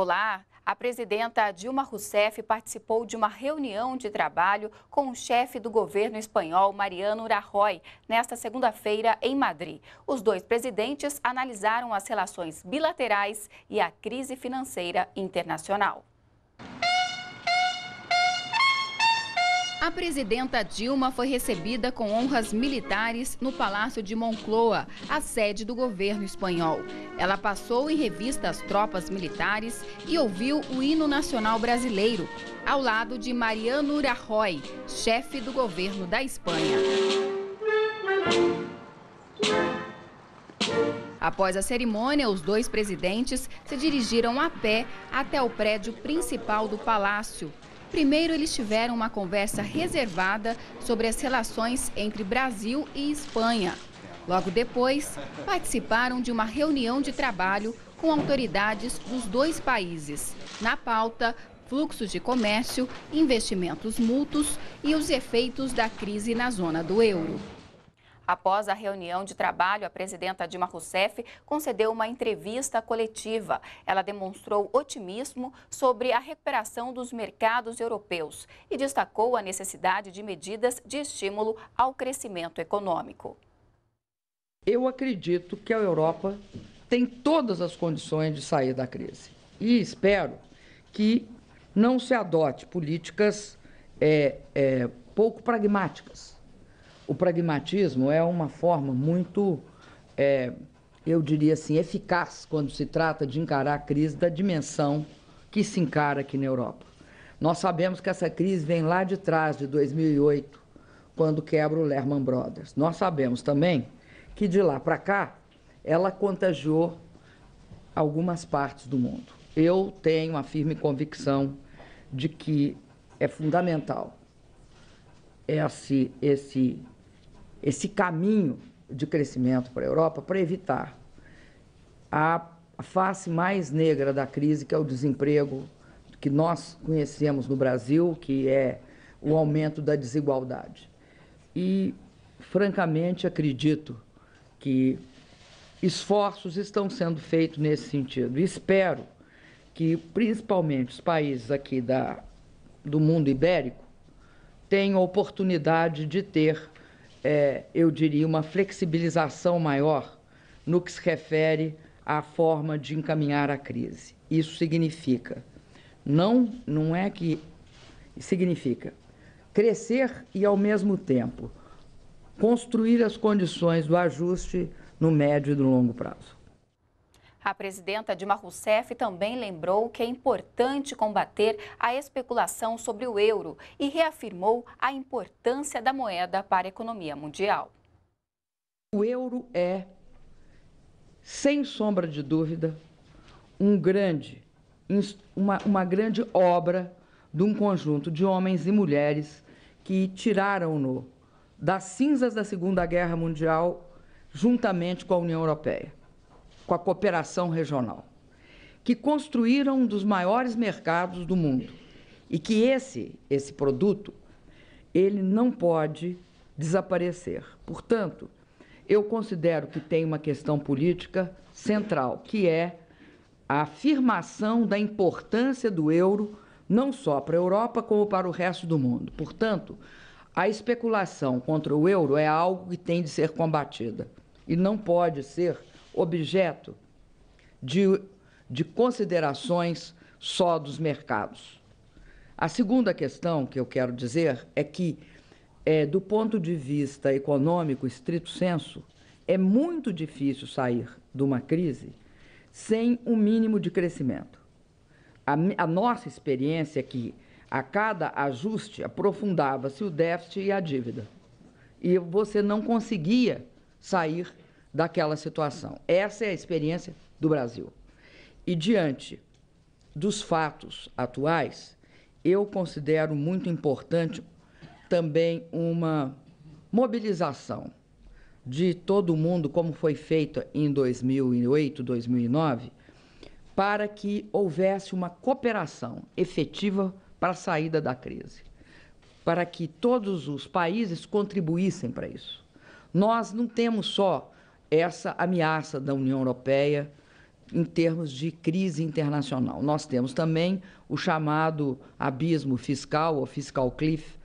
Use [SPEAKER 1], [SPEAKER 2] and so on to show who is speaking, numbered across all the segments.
[SPEAKER 1] Olá, a presidenta Dilma Rousseff participou de uma reunião de trabalho com o chefe do governo espanhol, Mariano Rajoy, nesta segunda-feira em Madrid. Os dois presidentes analisaram as relações bilaterais e a crise financeira internacional. A presidenta Dilma foi recebida com honras militares no Palácio de Moncloa, a sede do governo espanhol. Ela passou em revista as tropas militares e ouviu o hino nacional brasileiro, ao lado de Mariano Rajoy, chefe do governo da Espanha. Após a cerimônia, os dois presidentes se dirigiram a pé até o prédio principal do palácio, Primeiro, eles tiveram uma conversa reservada sobre as relações entre Brasil e Espanha. Logo depois, participaram de uma reunião de trabalho com autoridades dos dois países. Na pauta, fluxos de comércio, investimentos mútuos e os efeitos da crise na zona do euro. Após a reunião de trabalho, a presidenta Dilma Rousseff concedeu uma entrevista coletiva. Ela demonstrou otimismo sobre a recuperação dos mercados europeus e destacou a necessidade de medidas de estímulo ao crescimento econômico.
[SPEAKER 2] Eu acredito que a Europa tem todas as condições de sair da crise e espero que não se adote políticas é, é, pouco pragmáticas o pragmatismo é uma forma muito, é, eu diria assim, eficaz quando se trata de encarar a crise da dimensão que se encara aqui na Europa. Nós sabemos que essa crise vem lá de trás, de 2008, quando quebra o Lehman Brothers. Nós sabemos também que de lá para cá ela contagiou algumas partes do mundo. Eu tenho a firme convicção de que é fundamental esse, esse esse caminho de crescimento para a Europa para evitar a face mais negra da crise, que é o desemprego que nós conhecemos no Brasil, que é o aumento da desigualdade. E, francamente, acredito que esforços estão sendo feitos nesse sentido. espero que, principalmente, os países aqui da, do mundo ibérico tenham a oportunidade de ter é, eu diria, uma flexibilização maior no que se refere à forma de encaminhar a crise. Isso significa, não, não é que significa crescer e ao mesmo tempo construir as condições do ajuste no médio e no longo prazo.
[SPEAKER 1] A presidenta Dilma Rousseff também lembrou que é importante combater a especulação sobre o euro e reafirmou a importância da moeda para a economia mundial. O euro
[SPEAKER 2] é, sem sombra de dúvida, um grande, uma, uma grande obra de um conjunto de homens e mulheres que tiraram-no das cinzas da Segunda Guerra Mundial juntamente com a União Europeia com a cooperação regional, que construíram um dos maiores mercados do mundo e que esse, esse produto, ele não pode desaparecer. Portanto, eu considero que tem uma questão política central, que é a afirmação da importância do euro não só para a Europa como para o resto do mundo. Portanto, a especulação contra o euro é algo que tem de ser combatida e não pode ser objeto de, de considerações só dos mercados. A segunda questão que eu quero dizer é que, é, do ponto de vista econômico, estrito senso, é muito difícil sair de uma crise sem um mínimo de crescimento. A, a nossa experiência é que, a cada ajuste, aprofundava-se o déficit e a dívida. E você não conseguia sair daquela situação. Essa é a experiência do Brasil. E diante dos fatos atuais, eu considero muito importante também uma mobilização de todo mundo, como foi feita em 2008, 2009, para que houvesse uma cooperação efetiva para a saída da crise, para que todos os países contribuíssem para isso. Nós não temos só essa ameaça da União Europeia em termos de crise internacional. Nós temos também o chamado abismo fiscal, ou fiscal cliff,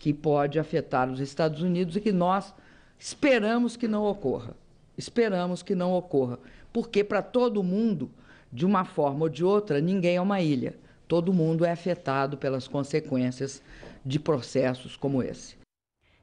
[SPEAKER 2] que pode afetar os Estados Unidos e que nós esperamos que não ocorra. Esperamos que não ocorra. Porque para todo mundo, de uma forma ou de outra, ninguém é uma ilha. Todo mundo é afetado pelas consequências de processos como esse.